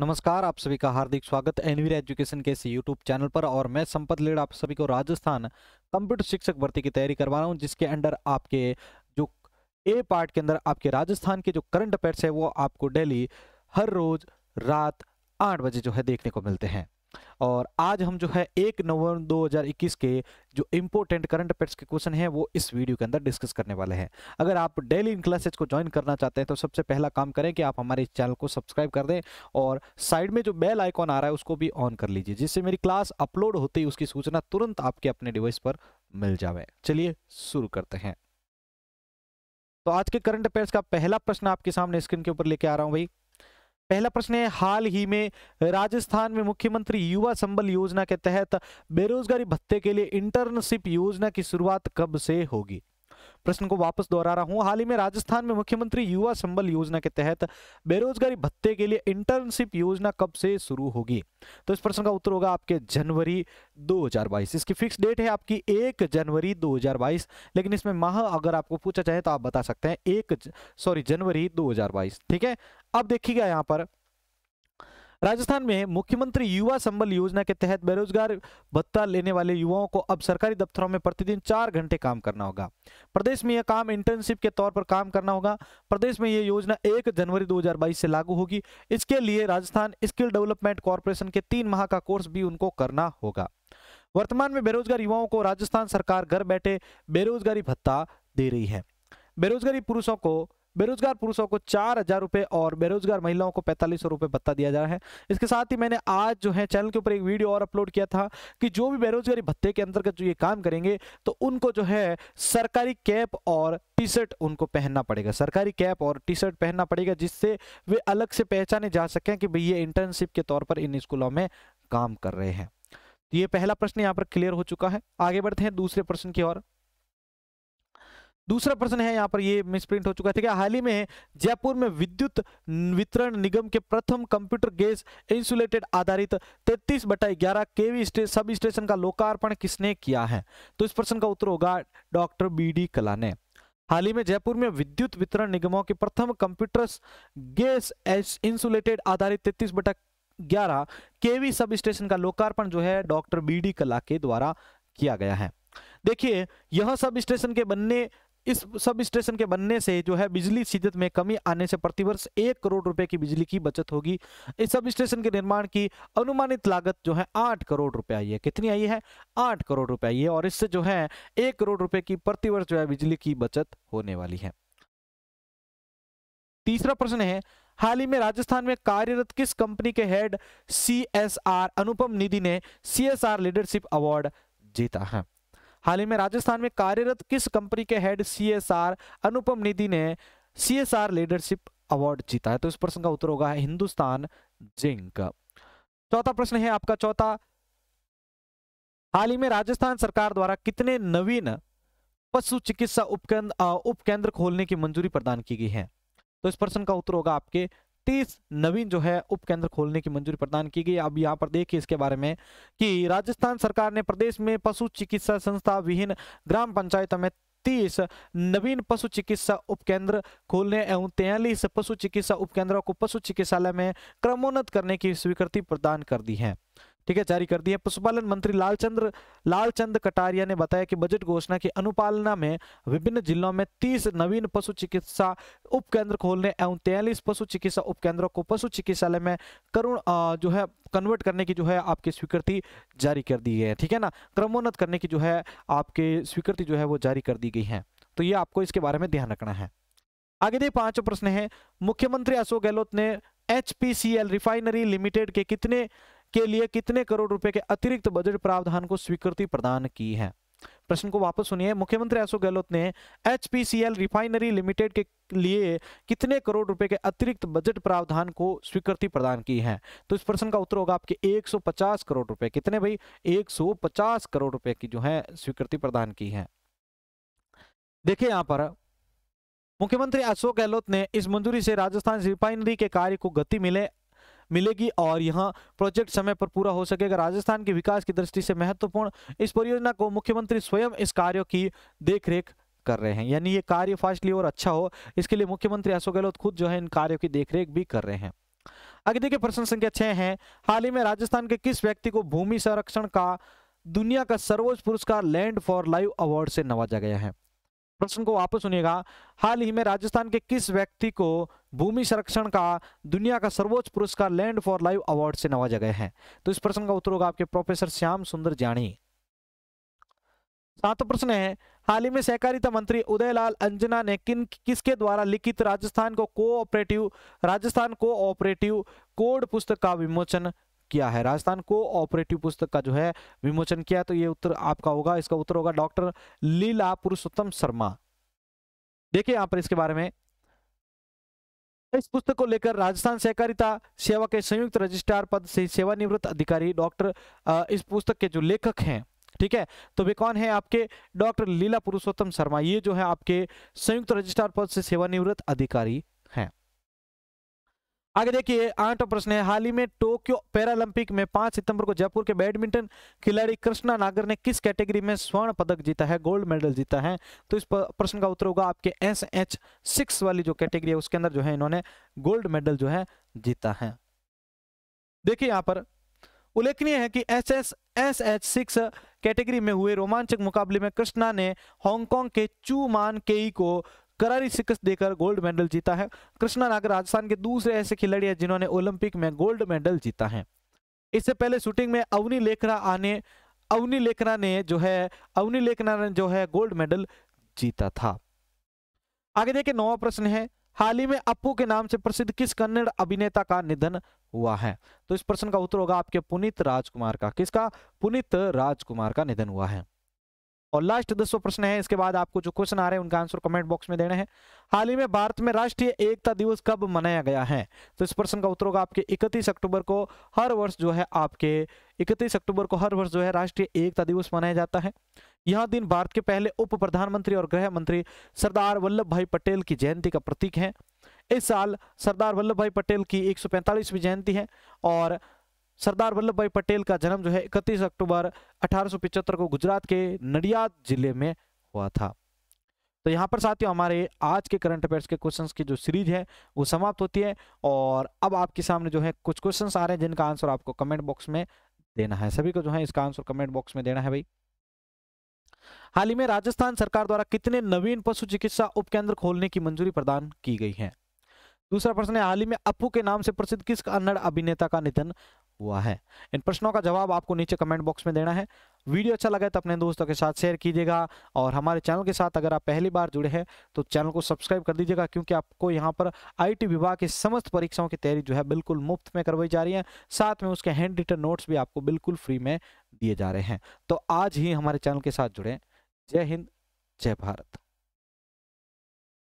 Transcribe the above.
नमस्कार आप सभी का हार्दिक स्वागत एनवीर एजुकेशन के इस यूट्यूब चैनल पर और मैं संपत लेड़ आप सभी को राजस्थान कंप्यूटर शिक्षक भर्ती की तैयारी करवा रहा हूं जिसके अंडर आपके जो ए पार्ट के अंदर आपके राजस्थान के जो करंट अफेयर्स है वो आपको डेली हर रोज रात आठ बजे जो है देखने को मिलते हैं और आज हम जो है एक नवंबर 2021 के जो इम्पोर्टेंट करंट अफेयर्स के क्वेश्चन हैं वो इस वीडियो के अंदर डिस्कस करने वाले हैं अगर आप डेली इन क्लासेज को ज्वाइन करना चाहते हैं तो सबसे पहला काम करें कि आप हमारे चैनल को सब्सक्राइब कर दें और साइड में जो बेल आइकॉन आ रहा है उसको भी ऑन कर लीजिए जिससे मेरी क्लास अपलोड होते ही उसकी सूचना तुरंत आपके अपने डिवाइस पर मिल जाए चलिए शुरू करते हैं तो आज के करंट अफेयर्स का पहला प्रश्न आपके सामने स्क्रीन के ऊपर लेके आ रहा हूं भाई पहला प्रश्न है हाल ही में राजस्थान में मुख्यमंत्री युवा संबल योजना के तहत बेरोजगारी भत्ते के लिए इंटर्नशिप योजना की शुरुआत कब से होगी प्रश्न को वापस दोहरा रहा हूं हाल ही में राजस्थान में मुख्यमंत्री युवा संबल योजना के तहत बेरोजगारी भत्ते के लिए इंटर्नशिप योजना कब से शुरू होगी तो इस प्रश्न का उत्तर होगा आपके जनवरी 2022 इसकी फिक्स डेट है आपकी एक जनवरी 2022 लेकिन इसमें माह अगर आपको पूछा जाए तो आप बता सकते हैं एक सॉरी जनवरी दो ठीक है अब देखिएगा यहाँ पर राजस्थान में मुख्यमंत्री युवा संबल योजना के तहत बेरोजगार भत्ता लेने वाले युवाओं को अब सरकारी दफ्तरों में प्रतिदिन चार घंटे काम करना होगा प्रदेश में यह काम इंटर्नशिप के तौर पर काम करना होगा प्रदेश में यह योजना 1 जनवरी 2022 से लागू होगी इसके लिए राजस्थान स्किल डेवलपमेंट कॉरपोरेशन के तीन माह का कोर्स भी उनको करना होगा वर्तमान में बेरोजगार युवाओं को राजस्थान सरकार घर बैठे बेरोजगारी भत्ता दे रही है बेरोजगारी पुरुषों को बेरोजगार पुरुषों को चार हजार रुपये और बेरोजगार महिलाओं को पैंतालीस सौ रुपये भत्ता दिया जा रहा है इसके साथ ही मैंने आज जो है चैनल के ऊपर एक वीडियो और अपलोड किया था कि जो भी बेरोजगारी भत्ते के अंतर्गत जो ये काम करेंगे तो उनको जो है सरकारी कैप और टी शर्ट उनको पहनना पड़ेगा सरकारी कैप और टी शर्ट पहनना पड़ेगा जिससे वे अलग से पहचाने जा सकें कि भैया इंटर्नशिप के तौर पर इन स्कूलों में काम कर रहे हैं तो ये पहला प्रश्न यहाँ पर क्लियर हो चुका है आगे बढ़ते हैं दूसरे प्रश्न की ओर दूसरा प्रश्न है यहाँ पर ये मिसप्रिंट हो चुका है ठीक है हाल ही में जयपुर में विद्युत वितरण निगम के प्रथम कंप्यूटर गैस इंसुलेटेड आधारित 33 बटाई ग्यारह केवी सब स्टेशन का लोकार्पण किसने किया है तो इस प्रश्न का उत्तर होगा डॉक्टर बी डी कला ने हाल ही में जयपुर में विद्युत वितरण निगमों के प्रथम कंप्यूटर गैस इंसुलेटेड आधारित तैतीस बटा ग्यारह केवी सब स्टेशन का लोकार्पण जो है डॉक्टर बी डी कला के द्वारा किया गया है देखिए यह सब स्टेशन के बनने इस सब स्टेशन के बनने से जो है बिजली सीधत में कमी आने से प्रतिवर्ष एक करोड़ रुपए की बिजली की बचत होगी इस सब स्टेशन के निर्माण की अनुमानित लागत जो है आठ करोड़ रुपए आई है कितनी आई है आठ करोड़ रुपए आई है और इससे जो है एक करोड़ रुपए की प्रतिवर्ष जो है बिजली की बचत होने वाली है तीसरा प्रश्न है हाल ही में राजस्थान में कार्यरत किस कंपनी के हेड सी अनुपम निधि ने सी लीडरशिप अवार्ड जीता है हाल ही में राजस्थान में कार्यरत किस कंपनी के हेड सीएसआर अनुपम निधि ने सीएसआर लीडरशिप अवार्ड जीता है तो इस प्रश्न का उत्तर होगा हिंदुस्तान जिंक चौथा प्रश्न है आपका चौथा हाल ही में राजस्थान सरकार द्वारा कितने नवीन पशु चिकित्सा उपकेंद्र उपकेंद्र खोलने की मंजूरी प्रदान की गई है तो इस प्रश्न का उत्तर होगा आपके तीस नवीन जो है उप केंद्र खोलने की मंजूरी प्रदान की गई अब यहाँ पर देखिए इसके बारे में कि राजस्थान सरकार ने प्रदेश में पशु चिकित्सा संस्था विहीन ग्राम पंचायत में तीस नवीन पशु चिकित्सा उपकेंद्र खोलने एवं तैयलीस पशु चिकित्सा उपकेंद्रों को पशु चिकित्सालय में क्रमोन्नत करने की स्वीकृति प्रदान कर दी है ठीक है जारी कर दी है पशुपालन मंत्री लालचंद्र लालचंद कटारिया ने बताया कि बजट घोषणा की अनुपालना में विभिन्न जिलों में 30 नवीन पशु चिकित्सा उपकेंद्र खोलने एवं तैयलीस पशु चिकित्सा उपकेंद्रों को पशु चिकित्सालय में करुण जो है कन्वर्ट करने की जो है आपकी स्वीकृति जारी कर दी गई है ठीक है ना क्रमोन्नत करने की जो है आपकी स्वीकृति जो है वो जारी कर दी गई है तो ये आपको इसके बारे में ध्यान रखना है आगे देखिए पांच प्रश्न है मुख्यमंत्री अशोक गहलोत ने एच रिफाइनरी लिमिटेड के कितने के लिए कितने करोड़ रुपए के अतिरिक्त बजट प्रावधान को स्वीकृति प्रदान की है प्रश्न को वापस सुनिए मुख्यमंत्री अशोक गहलोत ने एचपीसीएल रिफाइनरी लिमिटेड के लिए कितने करोड़ रुपए के अतिरिक्त बजट प्रावधान को स्वीकृति प्रदान की है तो इस प्रश्न का उत्तर होगा आपके 150 करोड़ रुपए कितने भाई 150 करोड़ रुपए की जो है स्वीकृति प्रदान की है देखिए यहां पर मुख्यमंत्री अशोक गहलोत ने इस मंजूरी से राजस्थान रिफाइनरी के कार्य को गति मिले मिलेगी और यहाँ प्रोजेक्ट समय पर पूरा हो सकेगा राजस्थान के विकास की दृष्टि से महत्वपूर्ण इस परियोजना को मुख्यमंत्री स्वयं इस कार्यों की देखरेख कर रहे हैं यानी ये कार्य फास्टली और अच्छा हो इसके लिए मुख्यमंत्री अशोक गहलोत खुद जो है इन कार्यों की देखरेख भी कर रहे हैं आगे देखिए प्रश्न संख्या छह है हाल ही में राजस्थान के किस व्यक्ति को भूमि संरक्षण का दुनिया का सर्वोच्च पुरस्कार लैंड फॉर लाइव अवार्ड से नवाजा गया है प्रश्न को वापस सुनिएगा हाल ही में राजस्थान के किस व्यक्ति को भूमि संरक्षण का दुनिया का सर्वोच्च पुरस्कार लैंड फॉर लाइव अवार्ड से नवाजा गया है तो इस प्रश्न का उत्तर होगा आपके प्रोफेसर श्याम सुंदर जानी सातवां प्रश्न है हाल ही में सहकारिता मंत्री उदयलाल अंजना ने किन किसके द्वारा लिखित राजस्थान को कोऑपरेटिव राजस्थान कोऑपरेटिव कोड पुस्तक का विमोचन किया है राजस्थान कोऑपरेटिव पुस्तक का जो है विमोचन किया तो ये उत्तर आपका होगा इसका उत्तर होगा डॉक्टर लीला पुरुषोत्तम शर्मा देखिए यहां पर इसके बारे में इस पुस्तक को लेकर राजस्थान सहकारिता सेवा के संयुक्त रजिस्ट्रार पद से सेवानिवृत्त अधिकारी डॉक्टर इस पुस्तक के जो लेखक हैं ठीक है तो वे कौन है आपके डॉक्टर लीला पुरुषोत्तम शर्मा ये जो है आपके संयुक्त रजिस्ट्रार पद से सेवानिवृत्त अधिकारी हैं आगे देखिए आठवां प्रश्न है हाल ही में टोक्यो पैरालंपिक में पांच सितंबर को जयपुर के बैडमिंटन खिलाड़ी कृष्णा नागर ने किस कैटेगरी में स्वर्ण पदक जीता है गोल्ड मेडल जीता है तो इस प्रश्न का उत्तर होगा आपके एस एच सिक्स वाली जो कैटेगरी है उसके अंदर जो है इन्होंने गोल्ड मेडल जो है जीता है देखिए यहां पर उल्लेखनीय है कि S S S H six category में हुए रोमांचक मुकाबले में कृष्णा ने हांगकांग के चू मान केई को करारी शिक्ष देकर गोल्ड मेडल जीता है कृष्णा नागर राजस्थान के दूसरे ऐसे खिलाड़ी हैं जिन्होंने ओलंपिक में गोल्ड मेडल जीता है इससे पहले शूटिंग में अवनी लेखरा आने अवनी लेखरा ने जो है अवनी लेखरा ने जो है गोल्ड मेडल जीता था आगे देखिए नौवा प्रश्न है हाल ही में अपू के नाम से प्रसिद्ध किस कन्नड़ अभिनेता का निधन हुआ है तो इस प्रश्न का उत्तर होगा आपके पुनित राजकुमार का किसका पुनित राजकुमार का निधन हुआ है और लास्ट दसवा प्रश्न है इसके बाद आपको जो क्वेश्चन आ रहे हैं उनका आंसर कमेंट बॉक्स में देने हैं हाल ही में भारत में राष्ट्रीय एकता दिवस कब मनाया गया है तो इस प्रश्न का उत्तर होगा आपके 31 अक्टूबर को हर वर्ष जो है आपके 31 अक्टूबर को हर वर्ष जो है राष्ट्रीय एकता दिवस मनाया जाता है यह दिन भारत के पहले उप प्रधानमंत्री और गृह मंत्री सरदार वल्लभ भाई पटेल की जयंती का प्रतीक है इस साल सरदार वल्लभ भाई पटेल की 145वीं जयंती है और सरदार वल्लभ भाई पटेल का जन्म जो है इकतीस अक्टूबर अठारह को गुजरात के नडियाद जिले में हुआ था तो यहाँ पर साथियों हमारे आज के करंट अफेयर्स के क्वेश्चंस की जो सीरीज है वो समाप्त होती है और अब आपके सामने जो है कुछ क्वेश्चंस आ रहे हैं जिनका आंसर आपको कमेंट बॉक्स में देना है सभी को जो है इसका आंसर कमेंट बॉक्स में देना है भाई हाल ही में राजस्थान सरकार द्वारा कितने नवीन पशु चिकित्सा उपकेंद्र खोलने की मंजूरी प्रदान की गई है दूसरा प्रश्न है हाल ही में अपू के नाम से प्रसिद्ध किस कन्नड़ अभिनेता का निधन हुआ है इन प्रश्नों का जवाब आपको नीचे कमेंट बॉक्स में देना है वीडियो अच्छा लगा तो अपने दोस्तों के साथ शेयर कीजिएगा और हमारे चैनल के साथ अगर आप पहली बार जुड़े हैं तो चैनल को सब्सक्राइब कर दीजिएगा क्योंकि आपको यहाँ पर आईटी विभाग की समस्त परीक्षाओं की तैयारी जो है बिल्कुल मुफ्त में करवाई जा रही है साथ में उसके हैंड रिटर्न नोट्स भी आपको बिल्कुल फ्री में दिए जा रहे हैं तो आज ही हमारे चैनल के साथ जुड़े जय हिंद जय भारत